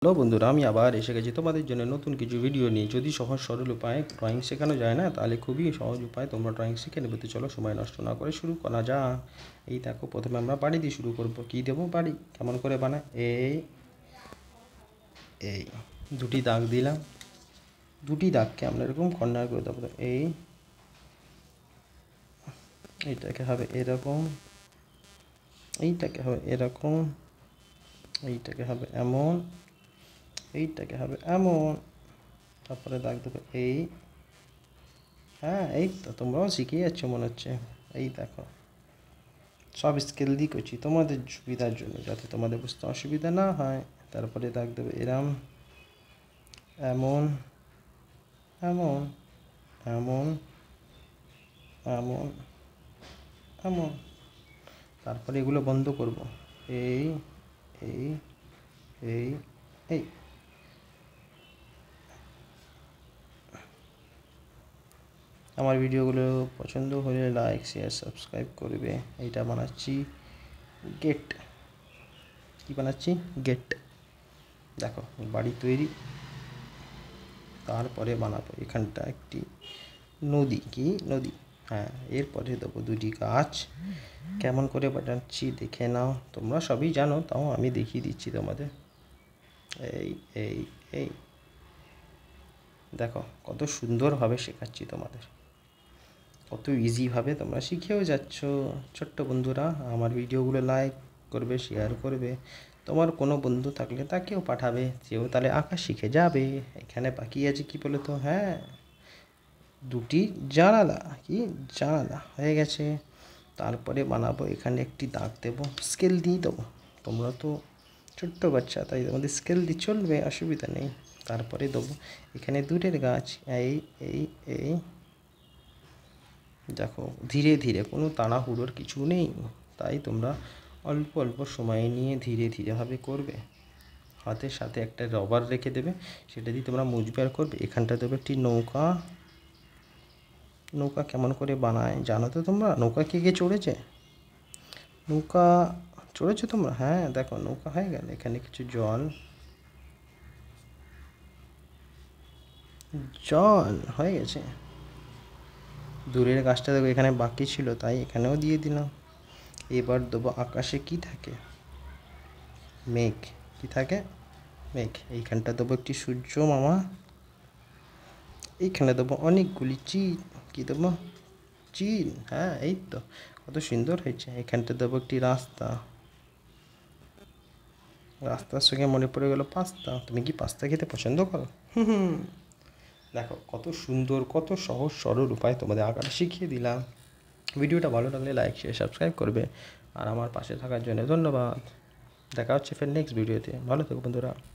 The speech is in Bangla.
হ্যালো বন্ধুরা আমি আবার এসে গেছি তোমাদের জন্য নতুন কিছু ভিডিও নিয়ে যদি সহজ সরল উপায়ে ড্রয়িং শেখানো যায় না তাহলে খুবই সহজ উপায় তোমরা ড্রয়িং শিখে নেবে তো চলো সময় নষ্ট না করে শুরু করা যা এই দেখো প্রথমে আমরা বাড়ি দিয়ে শুরু করব কি দেবো বাড়ি কেমন করে বানায় এই এই দুটি দাগ দিলাম দুটি দাগকে আমরা এরকম কর্নার করে দেবো এই এইটাকে হবে এরকম এইটাকে হবে এরকম এইটাকে হবে এমন এইটাকে হবে এমন তারপরে দাগ দেবে এই হ্যাঁ এই তো তোমরাও শিখিয়ে যাচ্ছ মনে হচ্ছে এই দেখো সব স্কেল দিয়ে করছি তোমাদের সুবিধার জন্য যাতে তোমাদের বুঝতে অসুবিধা না হয় তারপরে দাগ দেবে এরম এমন এমন এমন এমন এমন তারপরে এগুলো বন্ধ করব এই এই এই এই আমার ভিডিওগুলো পছন্দ হলে লাইক শেয়ার সাবস্ক্রাইব করবে এইটা বানাচ্ছি গেট কি বানাচ্ছি গেট দেখো বাড়ি তৈরি তারপরে বানাবো এখানটা একটি নদী কি নদী হ্যাঁ এরপরে দেবো দুটি গাছ কেমন করে বানাচ্ছি দেখে নাও তোমরা সবই জানো তাও আমি দেখিয়ে দিচ্ছি তোমাদের এই এই এই দেখো কত সুন্দরভাবে শেখাচ্ছি তোমাদের কত ইজিভাবে তোমরা শিখেও যাচ্ছ ছোট্ট বন্ধুরা আমার ভিডিওগুলো লাইক করবে শেয়ার করবে তোমার কোনো বন্ধু থাকলে তাকেও পাঠাবে সেও তাহলে আঁকা শিখে যাবে এখানে বাকি আছে কি বলে তো হ্যাঁ দুটি জানালা কি জানালা হয়ে গেছে তারপরে বানাবো এখানে একটি দাগ দেবো স্কেল দিয়ে দেবো তোমরা তো ছোট্ট বাচ্চা তাই তোমাদের স্কেল দিয়ে চলবে অসুবিধা নেই তারপরে দেবো এখানে দূরের গাছ এই এই এই দেখো ধীরে ধীরে কোনো তাড়াহুড়োর কিছু নেই তাই তোমরা অল্প অল্প সময় নিয়ে ধীরে ধীরেভাবে করবে হাতের সাথে একটা রবার রেখে দেবে সেটা দিয়ে তোমরা মুজবার করবে এখানটা দেবে একটি নৌকা নৌকা কেমন করে বানায় জানো তো তোমরা নৌকা কে কে চড়েছে নৌকা চড়েছো তোমরা হ্যাঁ দেখো নৌকা হয়ে গেল এখানে কিছু জল জল হয়ে গেছে দূরের গাছটা দেখো এখানে বাকি ছিল তাই এখানেও দিয়ে দিলাম এবার দেবো আকাশে কি থাকে মেঘ কি থাকে মেঘ এইখানটা দেবো একটি সূর্য মামা এইখানে দেবো অনেকগুলি চিন কি দেবো চিন হ্যাঁ এই তো কত সুন্দর হয়েছে এখানটা দেবো একটি রাস্তা রাস্তার সঙ্গে মনে পড়ে গেল পাস্তা তুমি কি পাস্তা খেতে পছন্দ করো হুম হুম দেখো কত সুন্দর কত সহজ সরল উপায় তোমাদের আঁকাটা শিখিয়ে দিলাম ভিডিওটা ভালো লাগলে লাইক শেয়ার সাবস্ক্রাইব করবে আর আমার পাশে থাকার জন্য ধন্যবাদ দেখা হচ্ছে ফের নেক্সট ভিডিওতে ভালো থেকো বন্ধুরা